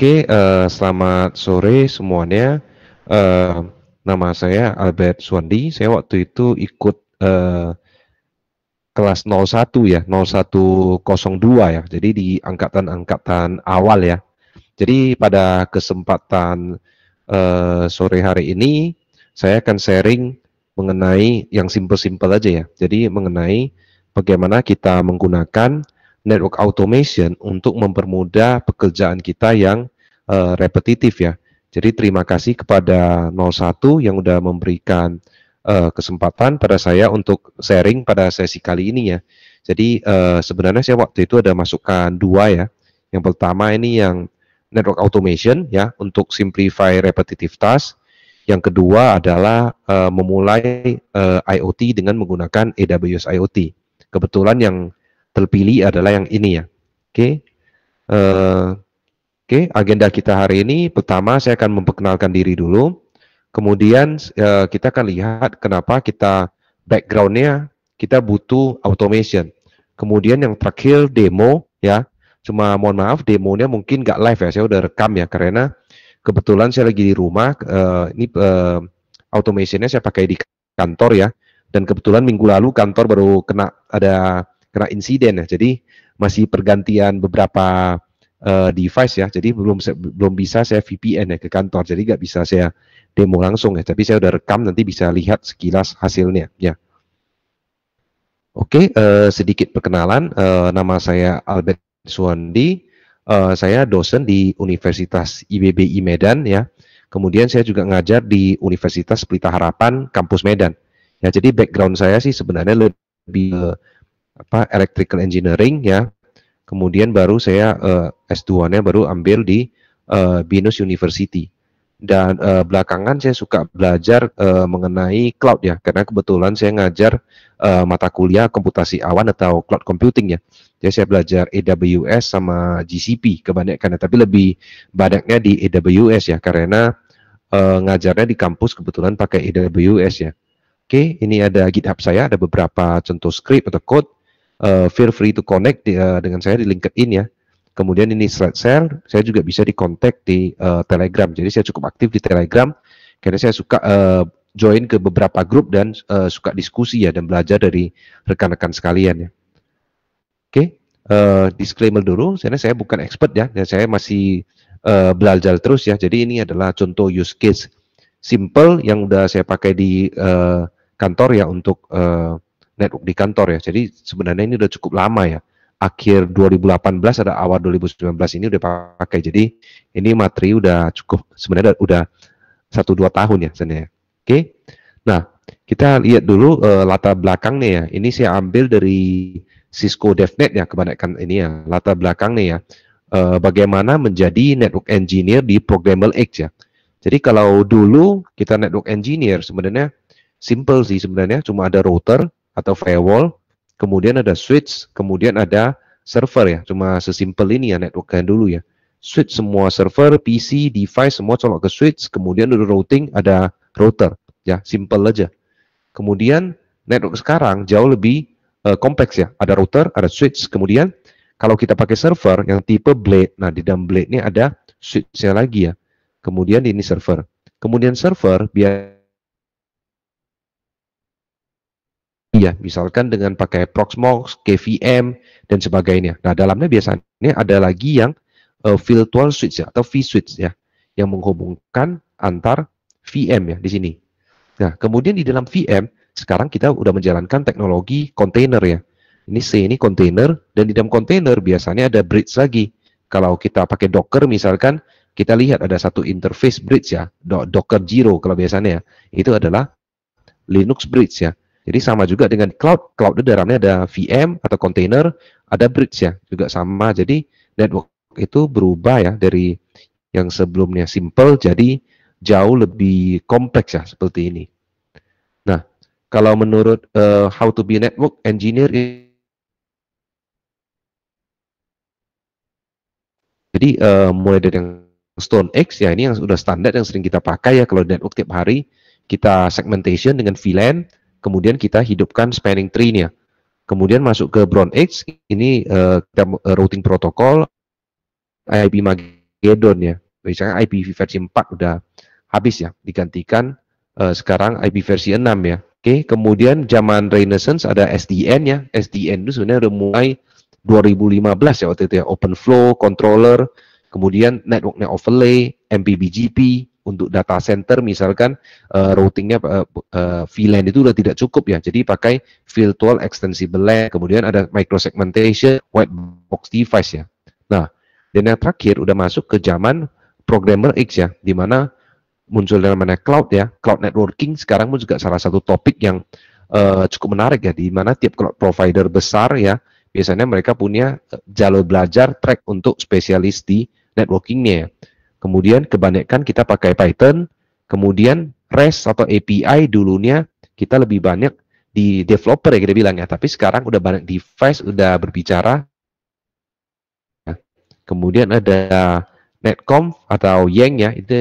Oke, uh, selamat sore semuanya. Uh, nama saya Albert Swandi. Saya waktu itu ikut uh, kelas 01 ya, 0102 ya. Jadi di angkatan-angkatan awal ya. Jadi pada kesempatan uh, sore hari ini saya akan sharing mengenai yang simple-simple aja ya. Jadi mengenai bagaimana kita menggunakan network automation untuk mempermudah pekerjaan kita yang Eh, repetitif ya. Jadi terima kasih kepada 01 yang sudah memberikan uh, kesempatan pada saya untuk sharing pada sesi kali ini ya. Jadi uh, sebenarnya saya waktu itu ada masukan dua ya. Yang pertama ini yang network automation ya untuk simplify repetitive task. Yang kedua adalah uh, memulai uh, IoT dengan menggunakan AWS IoT. Kebetulan yang terpilih adalah yang ini ya. Oke. Okay. Uh, Oke, agenda kita hari ini pertama saya akan memperkenalkan diri dulu. Kemudian eh, kita akan lihat kenapa kita backgroundnya kita butuh automation. Kemudian yang terakhir demo ya. Cuma mohon maaf demonya mungkin nggak live ya, saya udah rekam ya karena kebetulan saya lagi di rumah. Eh, ini eh, automationnya saya pakai di kantor ya. Dan kebetulan minggu lalu kantor baru kena ada kena insiden ya. Jadi masih pergantian beberapa uh, device ya. Jadi belum belum bisa saya VPN ya ke kantor. Jadi nggak bisa saya demo langsung ya. Tapi saya udah rekam nanti bisa lihat sekilas hasilnya ya. Oke, okay, uh, eh, sedikit perkenalan. Uh, nama saya Albert Suwandi. Uh, saya dosen di Universitas IBBI Medan ya. Kemudian saya juga ngajar di Universitas Pelita Harapan kampus Medan. Ya, jadi background saya sih sebenarnya lebih uh, apa electrical engineering ya, Kemudian baru saya uh, eh, S2-nya baru ambil di uh, Binus University. Dan uh, belakangan saya suka belajar uh, mengenai cloud ya, karena kebetulan saya ngajar uh, mata kuliah komputasi awan atau cloud computing ya. Jadi saya belajar AWS sama GCP kebanyakan, ya, tapi lebih banyaknya di AWS ya, karena uh, ngajarnya di kampus kebetulan pakai AWS ya. Oke, ini ada GitHub saya, ada beberapa contoh script atau code uh, feel free to connect di, ya, uh, dengan saya di LinkedIn ya. Kemudian ini slide share, saya juga bisa di dikontak di uh, Telegram. Jadi saya cukup aktif di Telegram karena saya suka uh, join ke beberapa grup dan uh, suka diskusi ya dan belajar dari rekan-rekan sekalian ya. Oke, okay. uh, disclaimer dulu, karena saya bukan expert ya, dan saya masih uh, belajar terus ya. Jadi ini adalah contoh use case simple yang udah saya pakai di uh, kantor ya untuk uh, network di kantor ya. Jadi sebenarnya ini udah cukup lama ya. Akhir 2018 ada awal 2019 ini udah pakai. Jadi ini materi udah cukup sebenarnya udah satu dua tahun ya sebenarnya. Oke. Nah, kita lihat dulu uh, latar belakangnya ya. Ini saya ambil dari Cisco DevNet ya kebanyakan ini ya latar belakangnya ya. Uh, bagaimana menjadi network engineer di Programmable X ya. Jadi kalau dulu kita network engineer sebenarnya simple sih sebenarnya cuma ada router, atau firewall, kemudian ada switch, kemudian ada server ya. Cuma sesimpel ini ya network networkan dulu ya. Switch semua server, PC, device semua colok ke switch, kemudian ada routing, ada router ya, simple aja. Kemudian network sekarang jauh lebih uh, kompleks ya. Ada router, ada switch, kemudian kalau kita pakai server yang tipe blade, nah di dalam blade ini ada switch-nya lagi ya. Kemudian ini server. Kemudian server biasanya ya, misalkan dengan pakai Proxmox, KVM dan sebagainya. Nah, dalamnya biasanya ada lagi yang uh, virtual switch ya, atau vSwitch ya, yang menghubungkan antar VM ya di sini. Nah, kemudian di dalam VM sekarang kita sudah menjalankan teknologi container ya. Ini C ini container dan di dalam container biasanya ada bridge lagi. Kalau kita pakai Docker misalkan, kita lihat ada satu interface bridge ya, Docker Zero kalau biasanya ya. Itu adalah Linux bridge ya. Jadi sama juga dengan cloud, cloud itu dalamnya ada VM atau container, ada bridge ya, juga sama. Jadi network itu berubah ya dari yang sebelumnya simple jadi jauh lebih kompleks ya seperti ini. Nah, kalau menurut uh, How to be Network Engineer Jadi uh, mulai dari yang Stone X ya ini yang sudah standar yang sering kita pakai ya kalau network tiap hari kita segmentation dengan VLAN kemudian kita hidupkan spanning tree-nya. Kemudian masuk ke Brown Age, ini uh, routing protokol IP Mageddon ya. Misalnya IP versi 4 udah habis ya, digantikan uh, sekarang IP versi 6 ya. Oke, okay, kemudian zaman Renaissance ada SDN ya. SDN itu sebenarnya udah mulai 2015 ya waktu itu ya. Open Flow, Controller, kemudian Network Net Overlay, MPBGP, untuk data center misalkan uh, routingnya uh, eh, uh, eh, VLAN itu sudah tidak cukup ya. Jadi pakai virtual extensible LAN, kemudian ada micro segmentation, white box device ya. Nah, dan yang terakhir udah masuk ke zaman programmer X ya, di mana muncul dalam mana cloud ya, cloud networking sekarang pun juga salah satu topik yang uh, cukup menarik ya, di mana tiap cloud provider besar ya, biasanya mereka punya jalur belajar track untuk spesialis di networkingnya ya kemudian kebanyakan kita pakai Python, kemudian REST atau API dulunya kita lebih banyak di developer ya kita bilang ya, tapi sekarang udah banyak device udah berbicara. Kemudian ada Netcom atau Yang ya, itu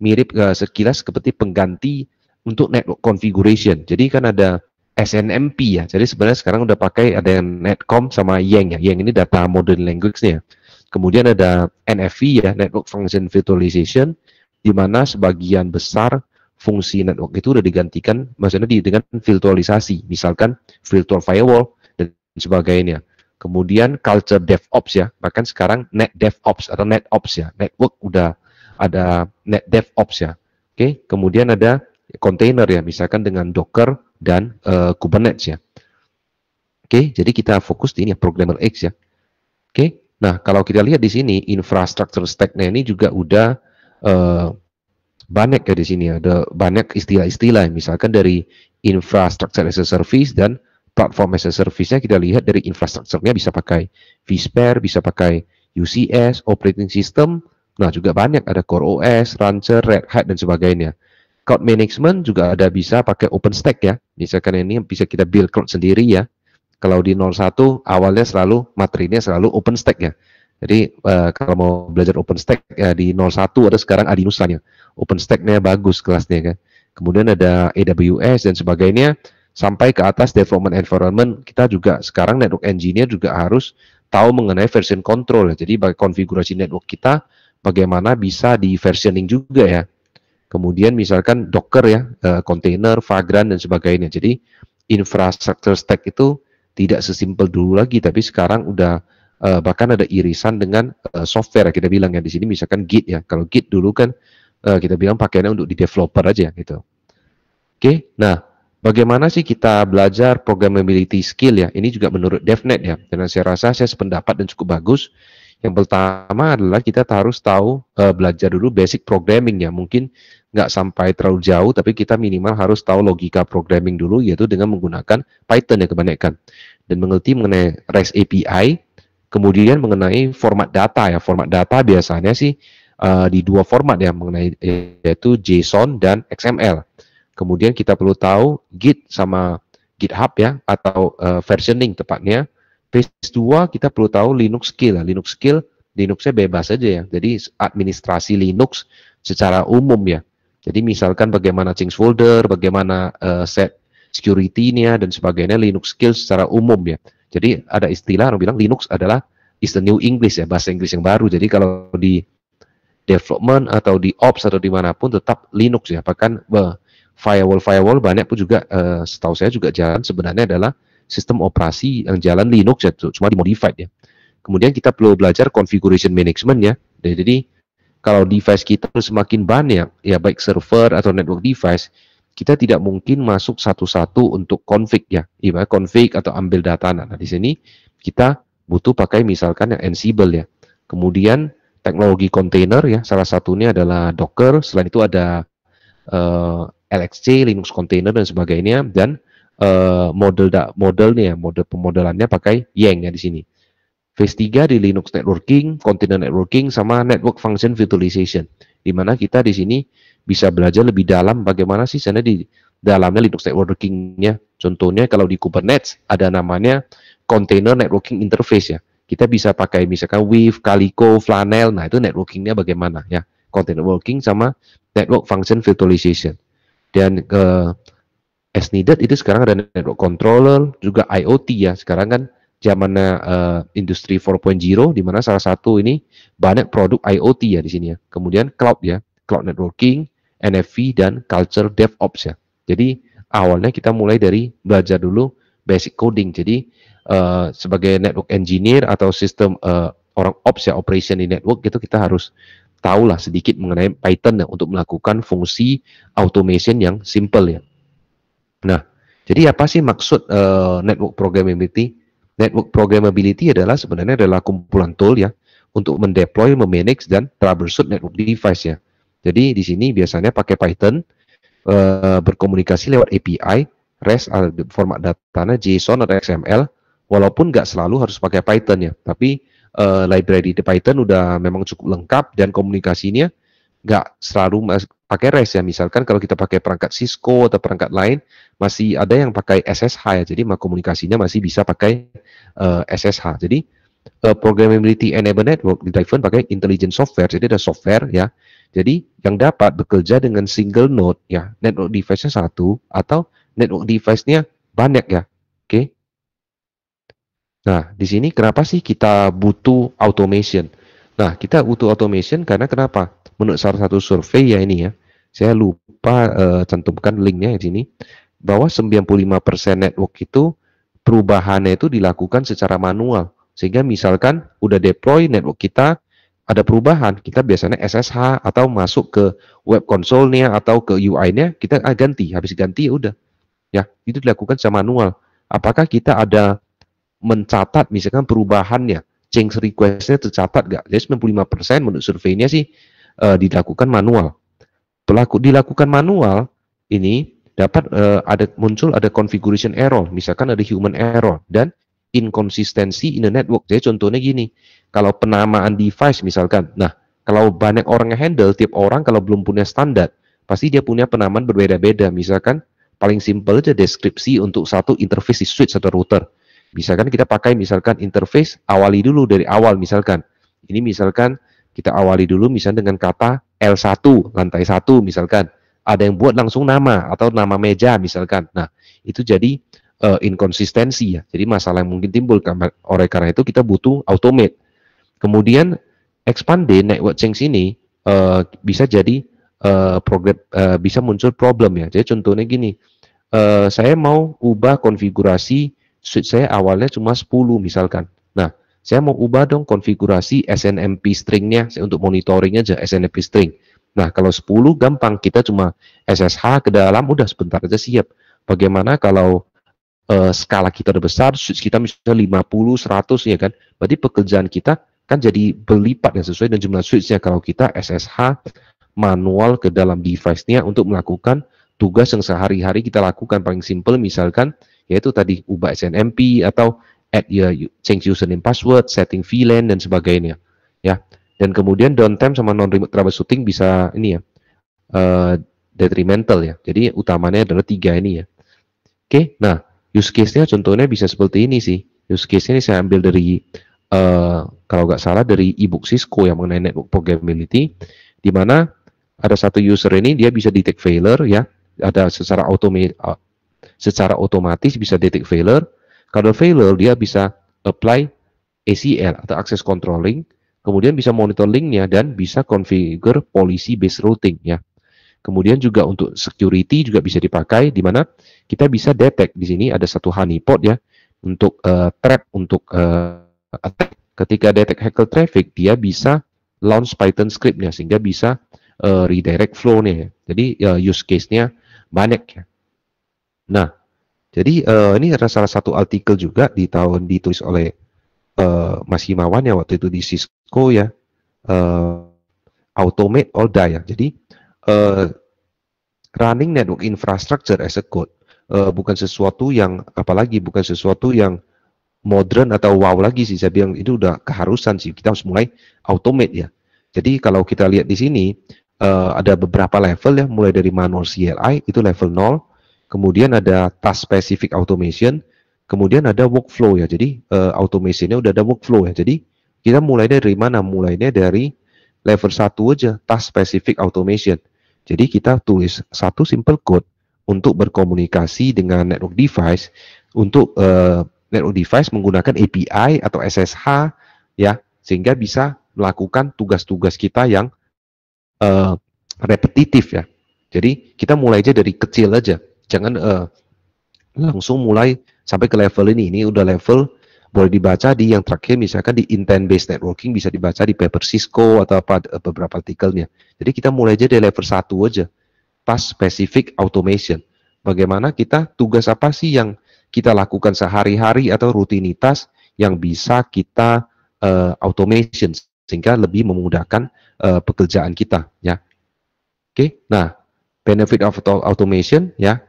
mirip eh, sekilas seperti pengganti untuk network configuration. Jadi kan ada SNMP ya. Jadi sebenarnya sekarang udah pakai ada yang Netcom sama Yang ya. Yang ini data modern language-nya. Kemudian ada NFV ya, Network Function Virtualization, di mana sebagian besar fungsi network itu sudah digantikan, maksudnya di, dengan virtualisasi, misalkan virtual firewall dan sebagainya. Kemudian culture DevOps ya, bahkan sekarang net DevOps atau NetOps ya, network udah ada net DevOps ya. Oke, kemudian ada container ya, misalkan dengan Docker dan uh, Kubernetes ya. Oke, jadi kita fokus di ini ya, programmer X ya. Oke, okay? Nah, kalau kita lihat di sini infrastruktur stack-nya ini juga udah uh, banyak ya di sini ada banyak istilah-istilah misalkan dari infrastruktur as a service dan platform as a service-nya kita lihat dari infrastrukturnya bisa pakai vSphere, bisa pakai UCS, operating system, nah juga banyak ada Core OS, Rancher, Red Hat dan sebagainya. Cloud management juga ada bisa pakai OpenStack ya. Misalkan ini bisa kita build cloud sendiri ya. Kalau di 01 awalnya selalu materinya selalu open stack ya. Jadi uh, kalau mau belajar open stack ya, di 01 ada sekarang nuslanya open stacknya bagus kelasnya kan. Kemudian ada AWS dan sebagainya sampai ke atas development environment kita juga sekarang network engineer juga harus tahu mengenai version control. ya. Jadi bagi konfigurasi network kita bagaimana bisa di versioning juga ya. Kemudian misalkan Docker ya, eh, container, Vagrant dan sebagainya. Jadi infrastructure stack itu tidak sesimpel dulu lagi, tapi sekarang udah uh, bahkan ada irisan dengan uh, software kita bilang ya di sini misalkan Git ya. Kalau Git dulu kan uh, kita bilang pakainya untuk di developer aja gitu. Oke, okay? nah bagaimana sih kita belajar programmability skill ya? Ini juga menurut DevNet ya, dan saya rasa saya sependapat dan cukup bagus. Yang pertama adalah kita harus tahu uh, belajar dulu basic programming ya. Mungkin nggak sampai terlalu jauh, tapi kita minimal harus tahu logika programming dulu, yaitu dengan menggunakan Python ya kebanyakan. Dan mengerti mengenai REST API, kemudian mengenai format data ya. Format data biasanya sih uh, di dua format ya, mengenai yaitu JSON dan XML. Kemudian kita perlu tahu Git sama GitHub ya, atau uh, versioning tepatnya. Phase 2 kita perlu tahu Linux skill. Ya. Linux skill Linuxnya bebas aja ya. Jadi administrasi Linux secara umum ya. Jadi misalkan bagaimana change folder, bagaimana uh, set security-nya dan sebagainya Linux skills secara umum ya. Jadi ada istilah orang bilang Linux adalah is the new English ya, bahasa Inggris yang baru. Jadi kalau di development atau di ops atau dimanapun tetap Linux ya. Bahkan eh, firewall firewall banyak pun juga uh, setahu saya juga jalan sebenarnya adalah sistem operasi yang jalan Linux ya, cuma dimodified ya. Kemudian kita perlu belajar configuration management ya. Jadi kalau device kita semakin banyak, ya baik server atau network device, kita tidak mungkin masuk satu-satu untuk config ya, ibarat config atau ambil data. Nah, nah, di sini kita butuh pakai misalkan yang Ansible ya. Kemudian teknologi container ya, salah satunya adalah Docker, selain itu ada uh, eh, LXC, Linux Container dan sebagainya dan uh, model da modelnya, ya, model pemodelannya pakai Yang ya di sini. Phase 3 di Linux networking, container networking, sama network function virtualization. Di mana kita di sini bisa belajar lebih dalam bagaimana sih sana di dalamnya Linux networkingnya. Contohnya kalau di Kubernetes ada namanya container networking interface ya. Kita bisa pakai misalkan Weave, Calico, Flannel, nah itu networkingnya bagaimana ya. Container networking sama network function virtualization. Dan ke uh, as needed itu sekarang ada network controller, juga IoT ya. Sekarang kan zamannya uh, industri 4.0 di mana salah satu ini banyak produk IoT ya di sini ya. Kemudian cloud ya, cloud networking, NFV dan culture DevOps ya. Jadi awalnya kita mulai dari belajar dulu basic coding. Jadi uh, sebagai network engineer atau sistem uh, orang ops ya operation di network itu kita harus tahu lah sedikit mengenai Python ya, untuk melakukan fungsi automation yang simple ya. Nah, jadi apa sih maksud uh, network programmability? Network programmability adalah sebenarnya adalah kumpulan tool ya untuk mendeploy, memanage dan troubleshoot network device ya. Jadi di sini biasanya pakai Python uh, berkomunikasi lewat API, REST format datanya JSON atau XML. Walaupun nggak selalu harus pakai Python ya, tapi uh, library di Python udah memang cukup lengkap dan komunikasinya nggak selalu pakai REST ya. Misalkan kalau kita pakai perangkat Cisco atau perangkat lain, masih ada yang pakai SSH ya. Jadi komunikasinya masih bisa pakai uh, eh, SSH. Jadi uh, programmability enable network di Typhoon pakai intelligent software. Jadi ada software ya. Jadi yang dapat bekerja dengan single node ya. Network device-nya satu atau network device-nya banyak ya. Oke. Okay. Nah, di sini kenapa sih kita butuh automation? Nah, kita butuh automation karena kenapa? Menurut salah satu survei ya ini ya, saya lupa uh, eh, cantumkan linknya di sini bahwa 95% network itu perubahannya itu dilakukan secara manual. Sehingga misalkan udah deploy network kita, ada perubahan, kita biasanya SSH atau masuk ke web console-nya atau ke UI-nya, kita ah, ganti. Habis ganti ya udah. Ya, itu dilakukan secara manual. Apakah kita ada mencatat misalkan perubahannya, change request-nya tercatat nggak? Jadi 95% menurut surveinya sih uh, dilakukan manual pelaku dilakukan manual ini dapat uh, ada muncul ada configuration error, misalkan ada human error dan inkonsistensi in the network. Jadi contohnya gini, kalau penamaan device misalkan, nah kalau banyak orang yang handle, tiap orang kalau belum punya standar, pasti dia punya penamaan berbeda-beda. Misalkan paling simple aja deskripsi untuk satu interface di switch atau router. Misalkan kita pakai misalkan interface awali dulu dari awal misalkan. Ini misalkan kita awali dulu misalnya dengan kata L1, lantai 1 misalkan. Ada yang buat langsung nama atau nama meja misalkan. Nah, itu jadi uh, inkonsistensi ya. Jadi masalah yang mungkin timbul oleh karena itu kita butuh automate. Kemudian expand network change ini uh, eh, bisa jadi uh, eh, program uh, bisa muncul problem ya. Jadi contohnya gini, uh, saya mau ubah konfigurasi switch saya awalnya cuma 10 misalkan. Saya mau ubah dong konfigurasi SNMP stringnya saya untuk monitoring aja SNMP string. Nah kalau 10 gampang kita cuma SSH ke dalam udah sebentar aja siap. Bagaimana kalau uh, skala kita udah besar, kita misalnya 50, 100 ya kan, berarti pekerjaan kita kan jadi berlipat yang sesuai dengan jumlah switchnya kalau kita SSH manual ke dalam device-nya untuk melakukan tugas yang sehari-hari kita lakukan paling simple misalkan yaitu tadi ubah SNMP atau add your change username password, setting VLAN dan sebagainya ya. Dan kemudian downtime sama non remote troubleshooting bisa ini ya uh, detrimental ya. Jadi utamanya adalah tiga ini ya. Oke, okay? nah use case-nya contohnya bisa seperti ini sih. Use case-nya ini saya ambil dari uh, kalau nggak salah dari ebook Cisco yang mengenai network programmability, di mana ada satu user ini dia bisa detect failure ya, ada secara otomatis secara otomatis bisa detect failure kalau failure dia bisa apply ACL atau access controlling, kemudian bisa monitor linknya dan bisa configure policy based routing ya. Kemudian juga untuk security juga bisa dipakai di mana kita bisa detect di sini ada satu honeypot ya untuk uh, trap untuk uh, attack. Ketika detect hacker traffic dia bisa launch Python scriptnya sehingga bisa uh, redirect flow-nya ya. Jadi uh, use case-nya banyak ya. Nah, jadi uh, ini adalah salah satu artikel juga di tahun ditulis oleh uh, Mas Himawan ya waktu itu di Cisco ya uh, automate or die ya. Jadi uh, running network infrastructure as a code uh, bukan sesuatu yang apalagi bukan sesuatu yang modern atau wow lagi sih saya bilang itu udah keharusan sih kita harus mulai automate ya. Jadi kalau kita lihat di sini uh, ada beberapa level ya mulai dari manual CLI itu level 0 kemudian ada task specific automation, kemudian ada workflow ya. Jadi uh, automationnya udah ada workflow ya. Jadi kita mulai dari mana? Mulainya dari level 1 aja, task specific automation. Jadi kita tulis satu simple code untuk berkomunikasi dengan network device untuk uh, network device menggunakan API atau SSH ya sehingga bisa melakukan tugas-tugas kita yang uh, repetitif ya. Jadi kita mulai aja dari kecil aja jangan uh, langsung mulai sampai ke level ini. Ini udah level boleh dibaca di yang terakhir misalkan di intent based networking bisa dibaca di paper Cisco atau apa eh, beberapa artikelnya. Jadi kita mulai aja di level satu aja. Pas specific automation. Bagaimana kita tugas apa sih yang kita lakukan sehari-hari atau rutinitas yang bisa kita uh, automation sehingga lebih memudahkan uh, pekerjaan kita ya. Oke. Okay? Nah, benefit of automation ya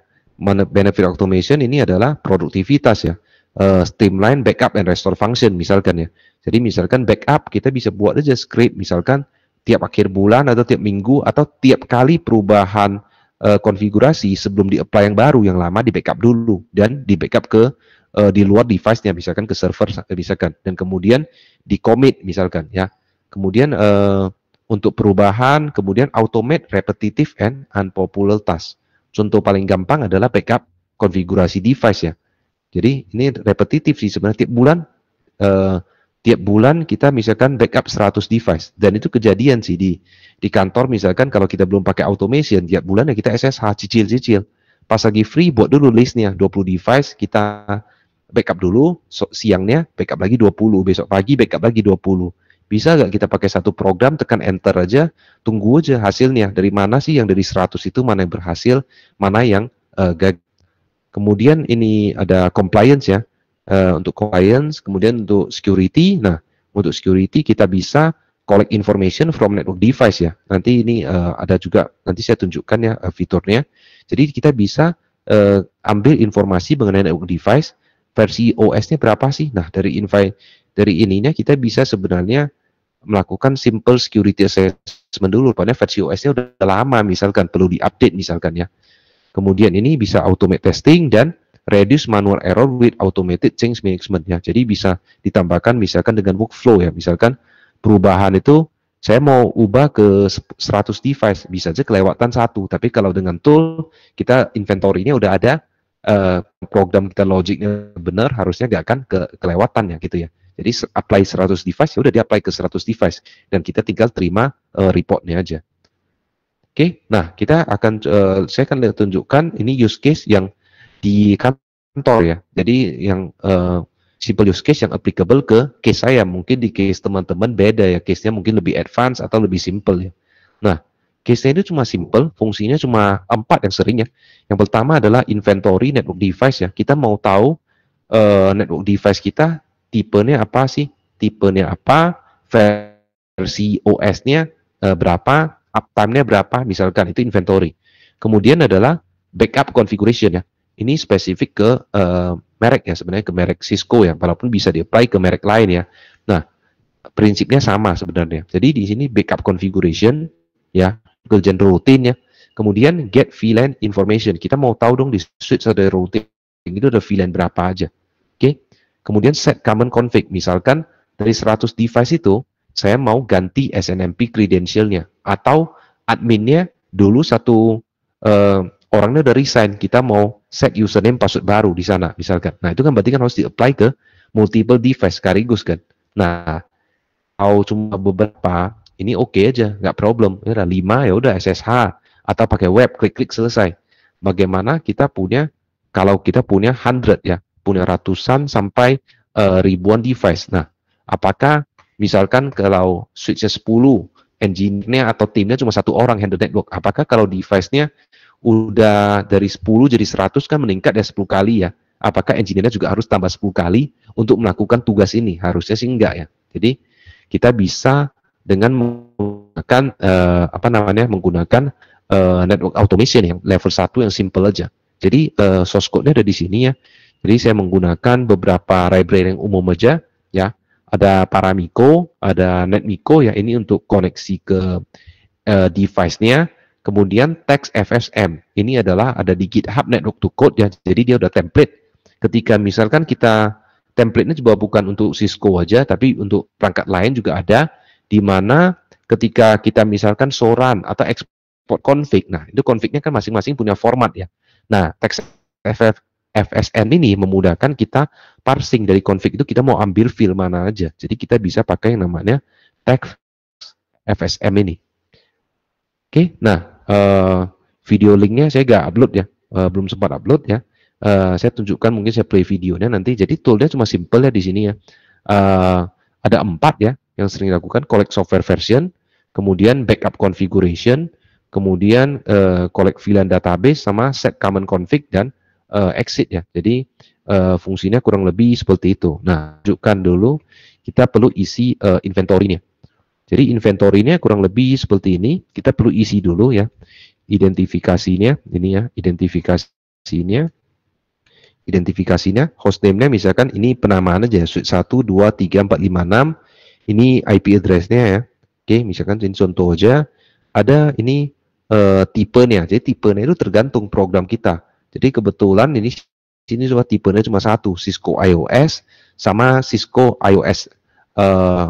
benefit automation ini adalah produktivitas ya. Uh, streamline backup and restore function misalkan ya. Jadi misalkan backup kita bisa buat aja script misalkan tiap akhir bulan atau tiap minggu atau tiap kali perubahan uh, konfigurasi sebelum di-apply yang baru yang lama di backup dulu dan di backup ke uh, di luar device-nya misalkan ke server misalkan dan kemudian di commit misalkan ya. Kemudian uh, untuk perubahan kemudian automate repetitive and unpopular task. Contoh paling gampang adalah backup konfigurasi device ya. Jadi ini repetitif sih sebenarnya tiap bulan eh, tiap bulan kita misalkan backup 100 device dan itu kejadian sih di di kantor misalkan kalau kita belum pakai automation tiap bulan ya kita SSH cicil-cicil. Pas lagi free buat dulu listnya 20 device kita backup dulu so, siangnya backup lagi 20 besok pagi backup lagi 20 bisa nggak kita pakai satu program tekan enter aja tunggu aja hasilnya dari mana sih yang dari 100 itu mana yang berhasil mana yang uh, eh, gagal kemudian ini ada compliance ya uh, untuk compliance kemudian untuk security nah untuk security kita bisa collect information from network device ya nanti ini uh, ada juga nanti saya tunjukkan ya uh, fiturnya jadi kita bisa uh, ambil informasi mengenai network device versi OS-nya berapa sih nah dari invite dari ininya kita bisa sebenarnya melakukan simple security assessment dulu. Padahal versi OS-nya udah lama misalkan, perlu diupdate misalkan ya. Kemudian ini bisa automate testing dan reduce manual error with automated change management ya. Jadi bisa ditambahkan misalkan dengan workflow ya. Misalkan perubahan itu saya mau ubah ke 100 device, bisa aja kelewatan satu. Tapi kalau dengan tool kita inventory-nya udah ada, eh, program kita logiknya benar, harusnya nggak akan ke kelewatan ya gitu ya. Jadi apply 100 device, ya udah di ke 100 device dan kita tinggal terima uh, reportnya aja. Oke, okay? nah kita akan uh, saya akan tunjukkan ini use case yang di kantor ya. Jadi yang uh, simple use case yang applicable ke case saya. Mungkin di case teman-teman beda ya, case-nya mungkin lebih advance atau lebih simple ya. Nah, case-nya ini cuma simple, fungsinya cuma empat yang sering ya. Yang pertama adalah inventory network device ya. Kita mau tahu uh, network device kita tipenya apa sih, tipenya apa, versi OS-nya uh, eh, berapa, uptime-nya berapa, misalkan itu inventory. Kemudian adalah backup configuration ya. Ini spesifik ke uh, eh, merek ya sebenarnya ke merek Cisco ya, walaupun bisa di-apply ke merek lain ya. Nah, prinsipnya sama sebenarnya. Jadi di sini backup configuration ya, kerjaan rutin ya. Kemudian get VLAN information. Kita mau tahu dong di switch ada routing itu ada VLAN berapa aja. Kemudian set common config, misalkan dari 100 device itu, saya mau ganti SNMP credentialnya atau adminnya dulu satu uh, orangnya udah resign, kita mau set username password baru di sana misalkan. Nah itu kan berarti kan harus di-apply ke multiple device sekaligus kan. Nah kalau cuma beberapa ini oke okay aja, nggak problem. Ini ya ada lima ya udah SSH atau pakai web klik-klik selesai. Bagaimana kita punya kalau kita punya 100 ya punya ratusan sampai uh, ribuan device. Nah, apakah misalkan kalau switchnya 10, engineer-nya atau timnya cuma satu orang handle network, apakah kalau device-nya udah dari 10 jadi 100 kan meningkat ya 10 kali ya. Apakah engineer-nya juga harus tambah 10 kali untuk melakukan tugas ini? Harusnya sih enggak ya. Jadi kita bisa dengan menggunakan uh, apa namanya menggunakan uh, network automation yang level satu yang simple aja. Jadi uh, source code-nya ada di sini ya. Jadi saya menggunakan beberapa library yang umum aja ya. Ada Paramiko, ada NetMiko ya ini untuk koneksi ke uh, device-nya. Kemudian text FSM. Ini adalah ada di GitHub Network to Code ya. Jadi dia udah template. Ketika misalkan kita template-nya juga bukan untuk Cisco aja tapi untuk perangkat lain juga ada di mana ketika kita misalkan soran atau export config. Nah, itu config-nya kan masing-masing punya format ya. Nah, text FF, FSN ini memudahkan kita parsing dari config itu kita mau ambil file mana aja. Jadi kita bisa pakai yang namanya tag FSM ini. Oke, okay, nah uh, video linknya saya nggak upload ya, uh, belum sempat upload ya. Uh, saya tunjukkan mungkin saya play videonya nanti. Jadi toolnya cuma simple ya di sini ya. Uh, ada empat ya yang sering dilakukan: collect software version, kemudian backup configuration, kemudian uh, collect VLAN database, sama set common config dan uh, exit ya. Jadi uh, fungsinya kurang lebih seperti itu. Nah, tunjukkan dulu kita perlu isi uh, inventory-nya. Jadi inventory-nya kurang lebih seperti ini. Kita perlu isi dulu ya. Identifikasinya ini ya, identifikasinya identifikasinya, host nya misalkan ini penamaan aja suite 1 2 3 4 5 6. Ini IP address-nya ya. Oke, misalkan ini contoh aja ada ini uh, tipe-nya. Jadi tipe tipe-nya itu tergantung program kita jadi kebetulan ini sini cuma nya cuma satu, Cisco iOS sama Cisco iOS uh, eh,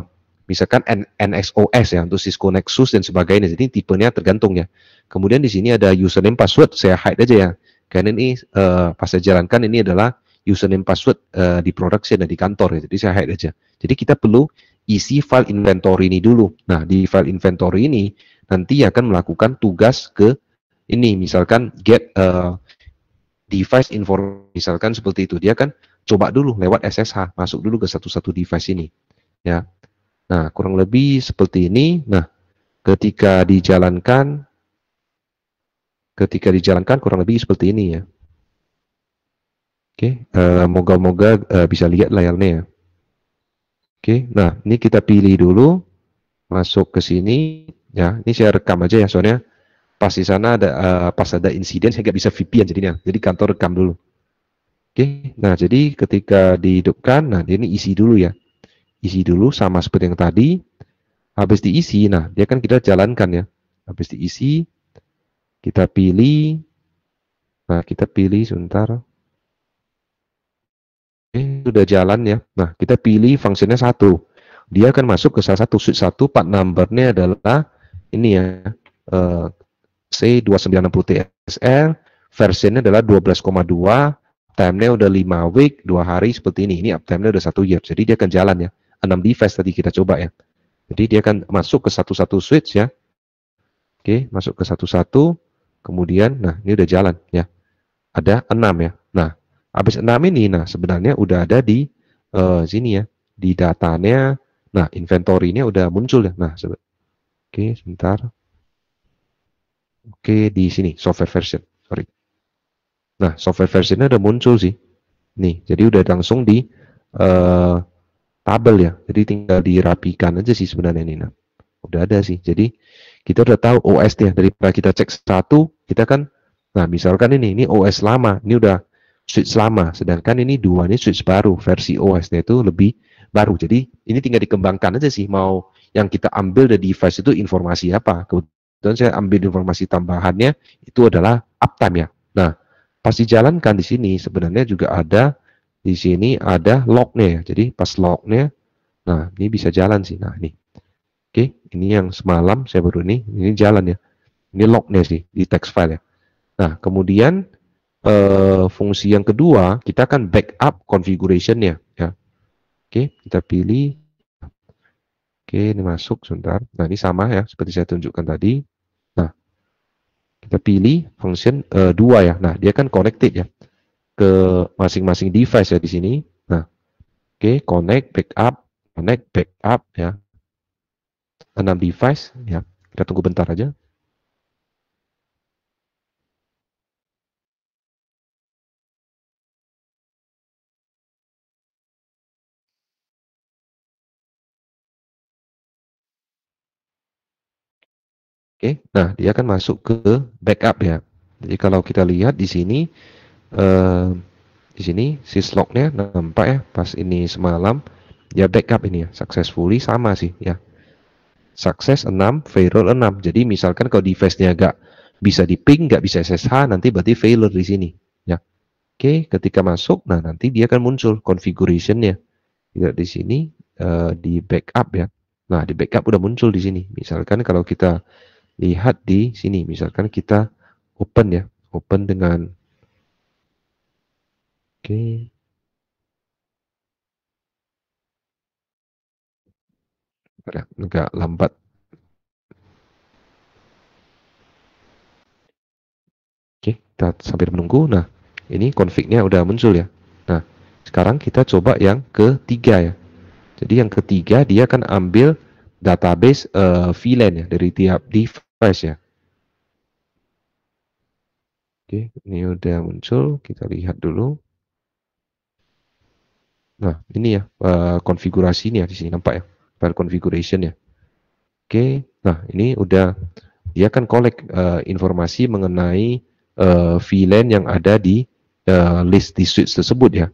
misalkan N NXOS ya untuk Cisco Nexus dan sebagainya. Jadi tipe-nya tergantung ya. Kemudian di sini ada username password, saya hide aja ya. Karena ini uh, pas saya jalankan ini adalah username password uh, di production dan di kantor ya. Jadi saya hide aja. Jadi kita perlu isi file inventory ini dulu. Nah, di file inventory ini nanti akan melakukan tugas ke ini misalkan get uh, device inform misalkan seperti itu dia kan coba dulu lewat SSH masuk dulu ke satu-satu device ini ya nah kurang lebih seperti ini nah ketika dijalankan ketika dijalankan kurang lebih seperti ini ya oke okay. Eh, moga-moga eh, bisa lihat layarnya ya oke okay. nah ini kita pilih dulu masuk ke sini ya ini saya rekam aja ya soalnya pas di sana ada uh, pas ada insiden saya nggak bisa VPN jadinya jadi kantor rekam dulu oke okay? nah jadi ketika dihidupkan nah dia ini isi dulu ya isi dulu sama seperti yang tadi habis diisi nah dia kan kita jalankan ya habis diisi kita pilih nah kita pilih sebentar ini sudah jalan ya nah kita pilih fungsinya satu dia akan masuk ke salah satu suite satu part numbernya adalah ini ya eh, C2960 TSR versinya adalah 12,2 time-nya udah 5 week, 2 hari seperti ini. Ini uptime-nya udah 1 year. Jadi dia akan jalan ya. 6 device tadi kita coba ya. Jadi dia akan masuk ke satu-satu switch ya. Oke, masuk ke satu-satu. Kemudian, nah ini udah jalan ya. Ada 6 ya. Nah, habis 6 ini, nah sebenarnya udah ada di uh, sini ya. Di datanya, nah inventory-nya udah muncul ya. Nah, oke, sebentar. Oke, di sini software version. Sorry. Nah, software versionnya udah muncul sih. Nih, jadi udah langsung di uh, tabel ya. Jadi tinggal dirapikan aja sih sebenarnya ini. Nah, udah ada sih. Jadi kita udah tahu OS-nya. Daripada kita cek satu, kita kan, nah misalkan ini, ini OS lama. Ini udah switch lama. Sedangkan ini dua, ini switch baru. Versi OS-nya itu lebih baru. Jadi ini tinggal dikembangkan aja sih. Mau yang kita ambil dari device itu informasi apa. Kebetulan dan saya ambil informasi tambahannya itu adalah uptime ya. Nah, pas dijalankan di sini sebenarnya juga ada di sini ada lognya ya. Jadi pas lognya, nah ini bisa jalan sih. Nah ini, oke ini yang semalam saya baru ini ini jalan ya. Ini lognya sih di text file ya. Nah kemudian eh, fungsi yang kedua kita akan backup configurationnya ya. Oke kita pilih. Oke ini masuk sebentar. Nah ini sama ya seperti saya tunjukkan tadi. Kita pilih function uh, dua ya. Nah, dia kan connected ya ke masing-masing device ya di sini. Nah, oke, okay, connect backup, connect backup ya. 6 device ya. Kita tunggu bentar aja. Oke, okay? nah dia akan masuk ke backup ya. Jadi kalau kita lihat di sini, eh, di sini syslognya nampak ya pas ini semalam ya backup ini ya successfully sama sih ya. Sukses 6, failure 6. Jadi misalkan kalau device-nya nggak bisa di ping, nggak bisa SSH, nanti berarti failure di sini ya. Oke, okay, ketika masuk, nah nanti dia akan muncul configuration-nya. Tidak di sini eh, di backup ya. Nah, di backup udah muncul di sini. Misalkan kalau kita lihat di sini. Misalkan kita open ya, open dengan oke. Okay. Ya, Agak lambat. Oke, kita sambil menunggu. Nah, ini config-nya udah muncul ya. Nah, sekarang kita coba yang ketiga ya. Jadi yang ketiga dia akan ambil database uh, VLAN ya dari tiap device ya. Oke, ini udah muncul, kita lihat dulu. Nah, ini ya uh, konfigurasi ini ya di sini nampak ya, file configuration ya. Oke, nah ini udah dia akan collect uh, informasi mengenai uh, VLAN yang ada di uh, list di switch tersebut ya.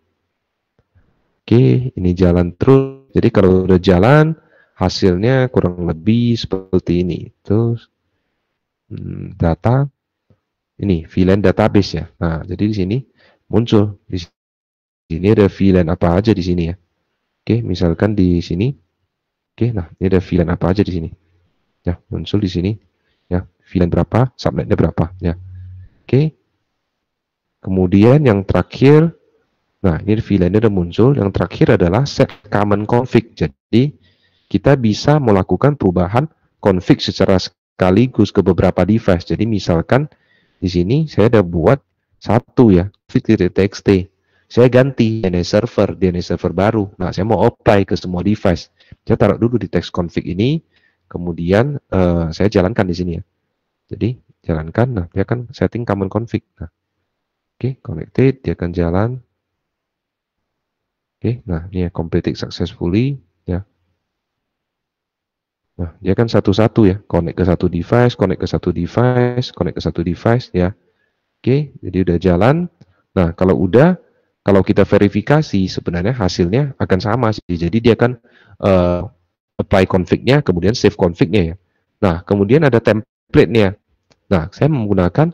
Oke, ini jalan terus. Jadi kalau udah jalan, hasilnya kurang lebih seperti ini. Terus Hmm, data ini VLAN database ya. Nah, jadi di sini muncul di sini ada VLAN apa aja di sini ya. Oke, misalkan di sini Oke, nah ini ada VLAN apa aja di sini. Ya, muncul di sini ya. VLAN berapa, subnetnya berapa ya. Oke. Kemudian yang terakhir Nah, ini VLAN-nya ada muncul. Yang terakhir adalah set common config. Jadi, kita bisa melakukan perubahan config secara sekaligus ke beberapa device. Jadi misalkan di sini saya ada buat satu ya, txt. Saya ganti DNS server, DNS server baru. Nah, saya mau apply ke semua device. Saya taruh dulu di text config ini, kemudian uh, saya jalankan di sini ya. Jadi jalankan, nah dia akan setting common config. Nah, oke, okay, connected, dia akan jalan. Oke, okay, nah ini ya, completed successfully. Nah, dia kan satu-satu ya, connect ke satu device, connect ke satu device, connect ke satu device ya. Oke, jadi udah jalan. Nah, kalau udah, kalau kita verifikasi sebenarnya hasilnya akan sama sih. Jadi dia akan uh, apply config-nya, kemudian save config-nya ya. Nah, kemudian ada template-nya. Nah, saya menggunakan,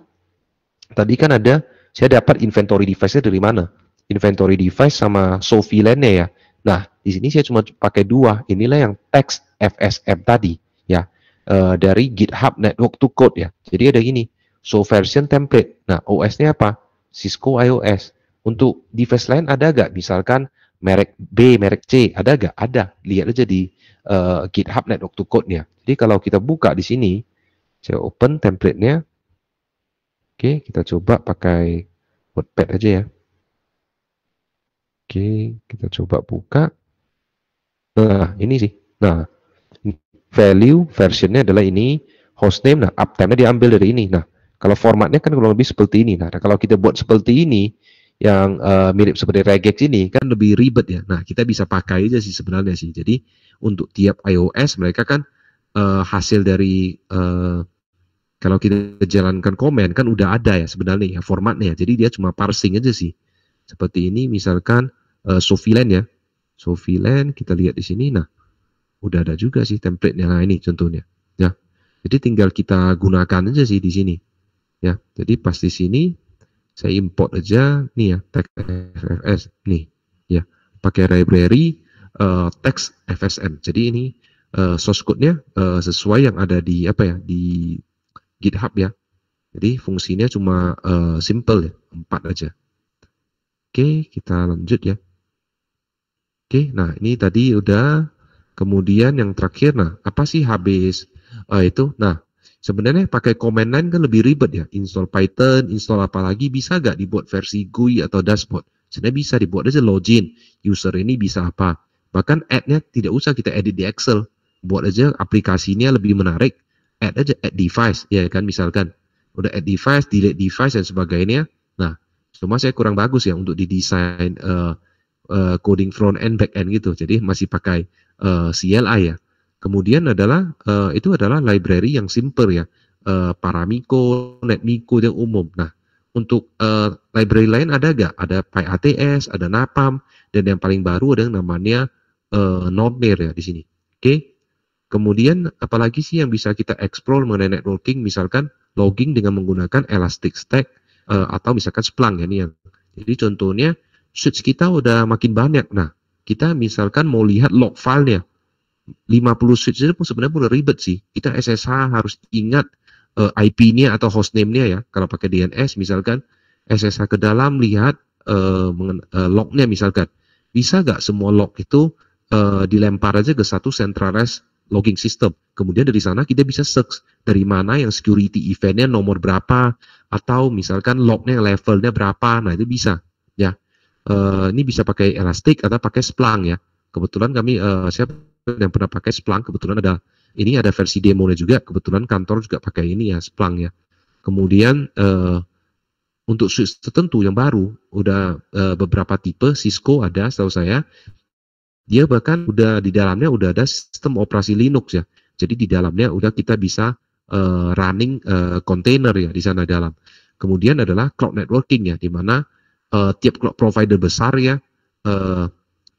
tadi kan ada, saya dapat inventory device-nya dari mana? Inventory device sama Sophie nya ya. Nah, di sini saya cuma pakai dua, inilah yang text FSM tadi ya uh, dari GitHub Network to Code ya. Jadi ada gini, so version template. Nah OS-nya apa? Cisco iOS. Untuk device lain ada gak? Misalkan merek B, merek C, ada gak? Ada. Lihat aja di uh, GitHub Network to Code-nya. Jadi kalau kita buka di sini, saya open template-nya. Oke, kita coba pakai WordPad aja ya. Oke, kita coba buka. Nah, ini sih. Nah, value versionnya adalah ini hostname. Nah, uptime-nya diambil dari ini. Nah, kalau formatnya kan kurang lebih seperti ini. Nah, kalau kita buat seperti ini, yang uh, mirip seperti regex ini kan lebih ribet ya. Nah, kita bisa pakai aja sih sebenarnya sih. Jadi untuk tiap iOS mereka kan uh, hasil dari uh, kalau kita jalankan komen kan udah ada ya sebenarnya ya formatnya. Ya. Jadi dia cuma parsing aja sih. Seperti ini misalkan uh, Sofilen ya. Sofilen kita lihat di sini. Nah, udah ada juga sih template yang nah ini contohnya ya jadi tinggal kita gunakan aja sih di sini ya jadi pas di sini saya import aja nih ya tag FFS nih ya pakai library uh, eh, text FSM jadi ini uh, source code-nya uh, sesuai yang ada di apa ya di GitHub ya jadi fungsinya cuma uh, simple ya empat aja oke kita lanjut ya oke nah ini tadi udah Kemudian yang terakhir, nah apa sih habis uh, ah, itu? Nah sebenarnya pakai command line kan lebih ribet ya. Install Python, install apa lagi bisa gak dibuat versi GUI atau dashboard? Sebenarnya bisa dibuat aja login. User ini bisa apa? Bahkan add-nya tidak usah kita edit di Excel. Buat aja aplikasinya lebih menarik. Add aja add device ya kan misalkan. Udah add device, delete device dan sebagainya. Nah, cuma saya kurang bagus ya untuk didesain uh, uh, coding front end back end gitu. Jadi masih pakai uh, eh, CLI ya. Kemudian adalah uh, itu adalah library yang simple ya, uh, Paramiko, Netmico yang umum. Nah, untuk uh, library lain ada gak? Ada PyATS, ada Napam, dan yang paling baru ada yang namanya uh, ya di sini. Oke. Okay? Kemudian apalagi sih yang bisa kita explore mengenai networking misalkan logging dengan menggunakan Elastic Stack uh, atau misalkan Splunk ya ini yang. Jadi contohnya switch kita udah makin banyak. Nah, kita misalkan mau lihat log filenya 50 switch itu pun sebenarnya udah ribet sih kita SSH harus ingat uh, eh, IP-nya atau hostname-nya ya kalau pakai DNS misalkan SSH ke dalam lihat uh, mengen, uh, lognya misalkan bisa nggak semua log itu uh, dilempar aja ke satu centralized logging system kemudian dari sana kita bisa search dari mana yang security event-nya nomor berapa atau misalkan log-nya levelnya berapa nah itu bisa ya uh, ini bisa pakai elastik atau pakai splang ya. Kebetulan kami uh, saya yang pernah pakai splang kebetulan ada ini ada versi demo nya juga. Kebetulan kantor juga pakai ini ya splang ya. Kemudian uh, untuk switch tertentu yang baru udah uh, beberapa tipe Cisco ada setahu saya dia bahkan udah di dalamnya udah ada sistem operasi Linux ya. Jadi di dalamnya udah kita bisa uh, running uh, container ya di sana dalam. Kemudian adalah cloud networking ya, di mana uh, tiap cloud provider besar ya, uh,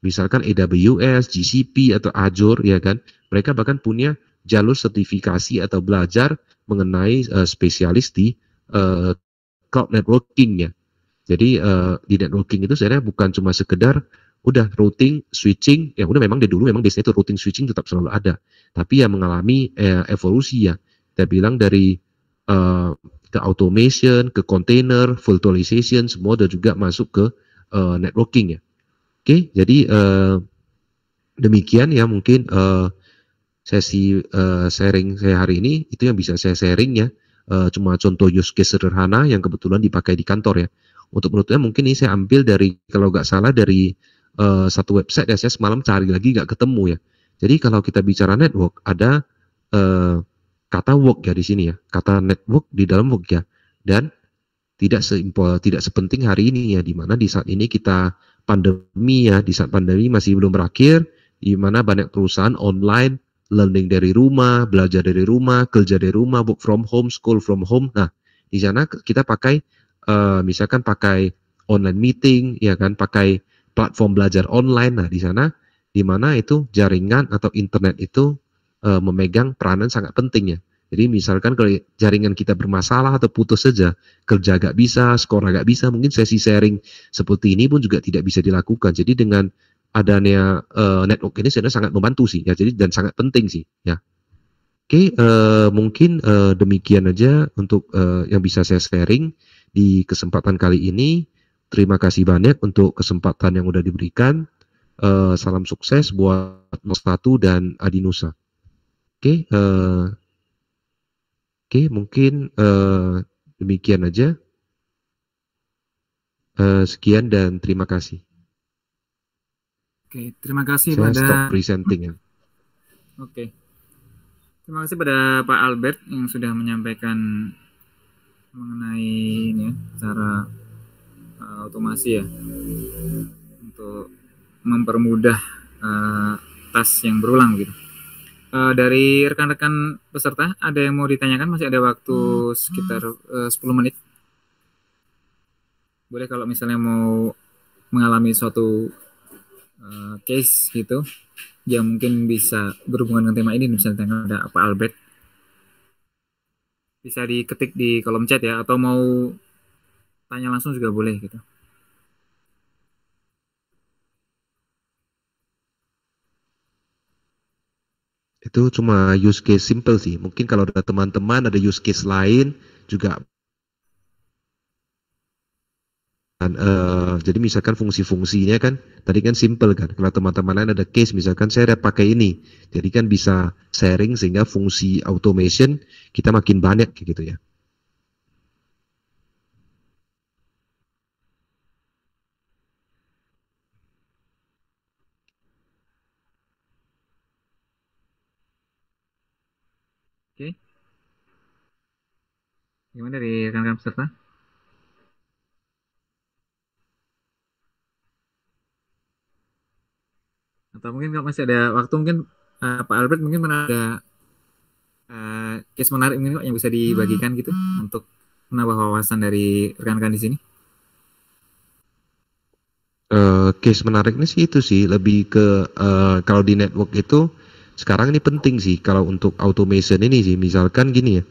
misalkan AWS, GCP atau Azure ya kan, mereka bahkan punya jalur sertifikasi atau belajar mengenai uh, spesialis di uh, cloud networking ya. Jadi uh, di networking itu sebenarnya bukan cuma sekedar udah routing, switching, ya udah memang dari dulu memang biasanya itu routing switching tetap selalu ada, tapi ya mengalami eh, evolusi ya. Kita bilang dari uh, ke automation, ke container, virtualization, semua dan juga masuk ke uh, networking ya. Oke, okay, jadi uh, demikian ya mungkin uh, sesi uh, sharing saya hari ini itu yang bisa saya sharing ya. Uh, cuma contoh use case sederhana yang kebetulan dipakai di kantor ya. Untuk menurutnya mungkin ini saya ambil dari kalau nggak salah dari uh, satu website ya saya semalam cari lagi nggak ketemu ya. Jadi kalau kita bicara network ada uh, kata work ya di sini ya, kata network di dalam work ya. Dan tidak seimpol tidak sepenting hari ini ya di mana di saat ini kita pandemi ya, di saat pandemi masih belum berakhir di mana banyak perusahaan online learning dari rumah, belajar dari rumah, kerja dari rumah, work from home, school from home. Nah, di sana kita pakai uh, misalkan pakai online meeting ya kan, pakai platform belajar online. Nah, di sana di mana itu jaringan atau internet itu e, memegang peranan sangat penting ya. Jadi misalkan kalau jaringan kita bermasalah atau putus saja, kerja agak bisa, skor agak bisa, mungkin sesi sharing seperti ini pun juga tidak bisa dilakukan. Jadi dengan adanya e, network ini sebenarnya sangat membantu sih ya. Jadi dan sangat penting sih ya. Oke, okay, uh, eh, mungkin uh, demikian aja untuk uh, yang bisa saya sharing di kesempatan kali ini. Terima kasih banyak untuk kesempatan yang sudah diberikan. Uh, salam sukses buat Mas Tatu dan Adinusa. Oke, okay, uh, eh, oke okay, mungkin uh, demikian aja. Uh, sekian dan terima kasih. Oke, okay, terima kasih Saya pada stop presenting ya. Oke. Okay. Terima kasih pada Pak Albert yang sudah menyampaikan mengenai ini ya, cara uh, otomasi ya untuk mempermudah uh, tas yang berulang gitu. Eh, dari rekan-rekan peserta ada yang mau ditanyakan masih ada waktu hmm. hmm. sekitar eh, uh, 10 menit. Boleh kalau misalnya mau mengalami suatu uh, case gitu yang mungkin bisa berhubungan dengan tema ini misalnya ada apa Albert bisa diketik di kolom chat ya atau mau tanya langsung juga boleh gitu. itu cuma use case simple sih. Mungkin kalau ada teman-teman ada use case lain juga dan, uh, jadi misalkan fungsi-fungsinya kan tadi kan simple kan. Kalau teman-teman lain ada case misalkan saya pakai ini. Jadi kan bisa sharing sehingga fungsi automation kita makin banyak gitu ya. Oke. Okay. Gimana dari rekan-rekan peserta? Atau mungkin kalau masih ada waktu mungkin uh, Pak Albert mungkin pernah ada uh, case menarik mungkin kok yang bisa dibagikan hmm. gitu untuk menambah wawasan dari rekan-rekan di sini. Uh, case menariknya sih itu sih lebih ke uh, kalau di network itu sekarang ini penting sih kalau untuk automation ini sih misalkan gini ya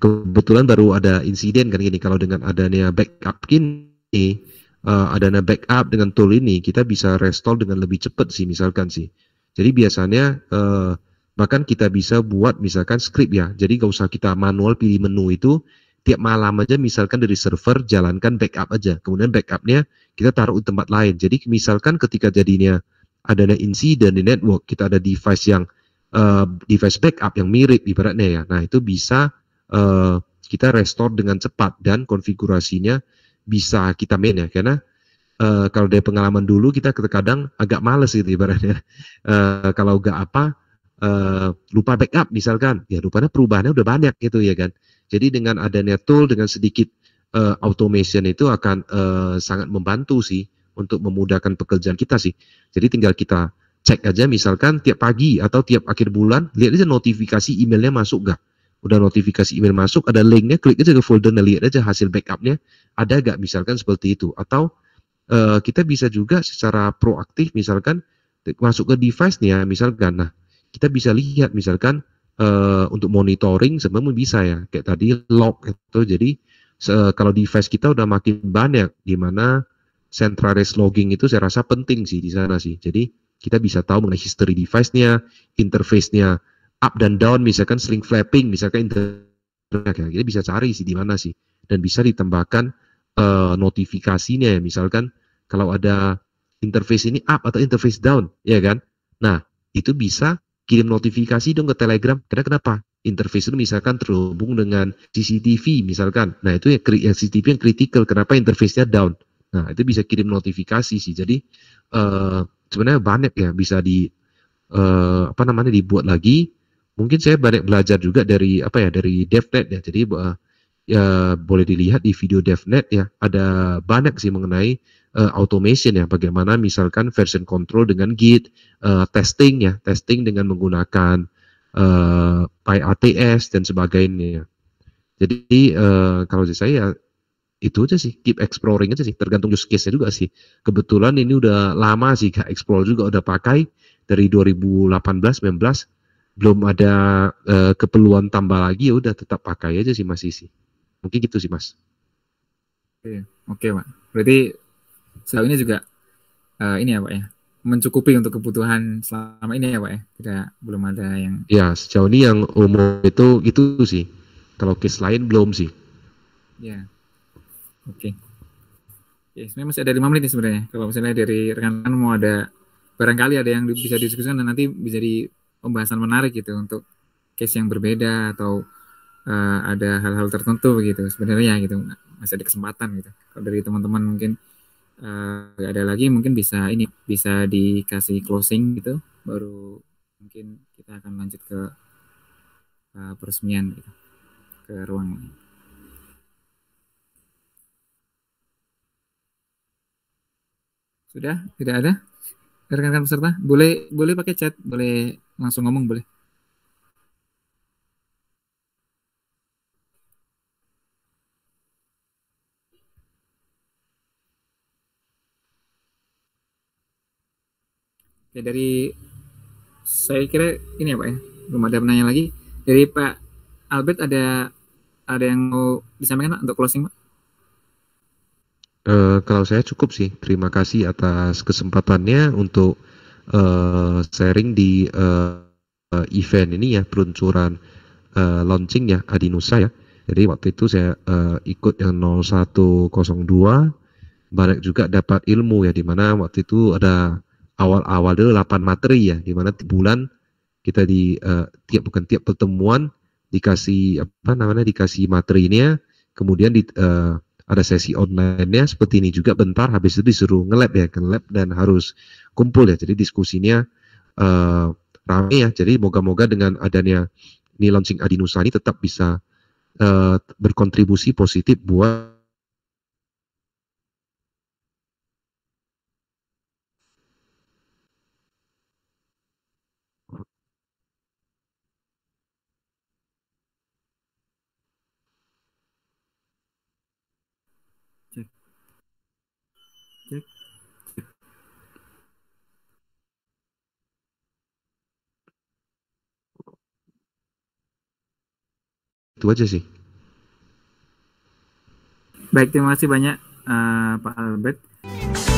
kebetulan baru ada insiden kan gini kalau dengan adanya backup gini uh, adanya backup dengan tool ini kita bisa restore dengan lebih cepat sih misalkan sih jadi biasanya uh, bahkan kita bisa buat misalkan script ya jadi gak usah kita manual pilih menu itu tiap malam aja misalkan dari server jalankan backup aja kemudian backupnya kita taruh di tempat lain jadi misalkan ketika jadinya adanya insiden di network kita ada device yang Eh, device backup yang mirip ibaratnya ya. Nah, itu bisa uh, kita restore dengan cepat dan konfigurasinya bisa kita main ya karena uh, kalau dari pengalaman dulu kita kadang agak males gitu ibaratnya. Uh, kalau nggak apa uh, lupa backup misalkan, ya rupanya perubahannya udah banyak gitu ya kan. Jadi dengan adanya tool dengan sedikit uh, automation itu akan uh, sangat membantu sih untuk memudahkan pekerjaan kita sih. Jadi tinggal kita Cek aja misalkan tiap pagi atau tiap akhir bulan, lihat aja notifikasi emailnya masuk gak? Udah notifikasi email masuk, ada linknya, klik aja ke folder foldernya, lihat aja hasil backupnya, ada gak misalkan seperti itu. Atau uh, kita bisa juga secara proaktif misalkan masuk ke device nih ya misalkan, nah kita bisa lihat misalkan uh, untuk monitoring sebenarnya bisa ya, kayak tadi log itu jadi se- kalau device kita udah makin banyak, di gimana centralized logging itu saya rasa penting sih di sana sih. Jadi kita bisa tahu mengenai history device-nya, interface-nya, up dan down, misalkan sling flapping, misalkan internet, ya. kita bisa cari sih di mana sih. Dan bisa ditambahkan uh, notifikasinya ya, misalkan kalau ada interface ini up atau interface down, ya kan? Nah, itu bisa kirim notifikasi dong ke Telegram. Karena kenapa? Interface itu misalkan terhubung dengan CCTV misalkan. Nah, itu yang, yang CCTV yang kritikal. Kenapa interface-nya down? Nah, itu bisa kirim notifikasi sih. Jadi, uh, sebenarnya banyak ya bisa di uh, apa namanya dibuat lagi. Mungkin saya banyak belajar juga dari apa ya dari DevNet ya. Jadi uh, ya boleh dilihat di video DevNet ya ada banyak sih mengenai uh, automation ya bagaimana misalkan version control dengan Git uh, testing ya testing dengan menggunakan uh, PyATS dan sebagainya. Jadi uh, kalau saya itu aja sih keep exploring aja sih tergantung use case-nya juga sih kebetulan ini udah lama sih kak explore juga udah pakai dari 2018 19 belum ada uh, keperluan tambah lagi ya udah tetap pakai aja sih masih sih mungkin gitu sih mas oke oke pak berarti sejauh ini juga uh, ini ya pak ya mencukupi untuk kebutuhan selama ini ya pak ya tidak belum ada yang ya sejauh ini yang umum itu gitu sih kalau case lain belum sih ya yeah. Oke. Okay. Ya, sebenarnya masih ada lima menit nih sebenarnya. Kalau misalnya dari rekan-rekan mau ada barangkali ada yang bisa didiskusikan dan nanti bisa di pembahasan menarik gitu untuk case yang berbeda atau uh, ada hal-hal tertentu gitu sebenarnya gitu masih ada kesempatan gitu. Kalau dari teman-teman mungkin uh, ada lagi mungkin bisa ini bisa dikasih closing gitu baru mungkin kita akan lanjut ke uh, peresmian gitu ke ruang ini. Sudah? Tidak ada? Rekan-rekan peserta, boleh boleh pakai chat, boleh langsung ngomong boleh. Oke, dari saya kira ini apa ya, ya? Belum ada penanya lagi. Dari Pak Albert ada ada yang mau disampaikan Pak untuk closing Pak? Uh, kalau saya cukup sih. Terima kasih atas kesempatannya untuk uh, sharing di uh, event ini ya peluncuran uh, launching ya Adinusa ya. Jadi waktu itu saya uh, ikut yang 0102 banyak juga dapat ilmu ya di mana waktu itu ada awal-awal dulu 8 materi ya di mana bulan kita di uh, tiap bukan tiap pertemuan dikasih apa namanya dikasih materinya kemudian di uh, ada sesi online-nya seperti ini juga bentar habis itu disuruh ngelab ya nge lab dan harus kumpul ya jadi diskusinya uh, rame ya jadi moga-moga dengan adanya ini launching Adinusani tetap bisa uh, berkontribusi positif buat Itu aja sih. Baik, terima kasih banyak uh, Pak Albert.